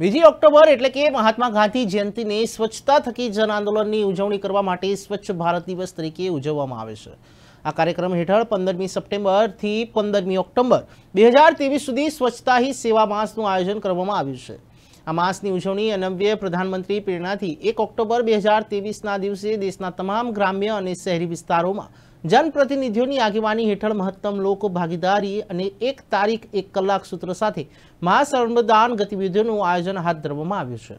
બીજી ઓક્ટોબર એટલે કે મહાત્મા ગાંધી જયંતિને સ્વચ્છતા થકી જન આંદોલનની ઉજવણી કરવા માટે સ્વચ્છ ભારત દિવસ તરીકે ઉજવવામાં આવે છે આ કાર્યક્રમ હેઠળ પંદરમી સપ્ટેમ્બરથી પંદરમી ઓક્ટોબર બે હજાર ત્રેવીસ સુધી સ્વચ્છતા હિ સેવા માસનું આયોજન કરવામાં આવ્યું છે આ માસની ઉજવણી અનવ્ય પ્રધાનમંત્રી પ્રેરણાથી એક ઓક્ટોબર બે હજાર ત્રેવીસના દિવસે દેશના તમામ ગ્રામ્ય અને શહેરી વિસ્તારોમાં જનપ્રતિનિધિઓની આગેવાની હેઠળ મહત્તમ લોકો ભાગીદારી અને એક તારીખ એક કલાક સૂત્ર સાથે મહાસર્વદાન ગતિવિધિઓનું આયોજન હાથ ધરવામાં આવ્યું છે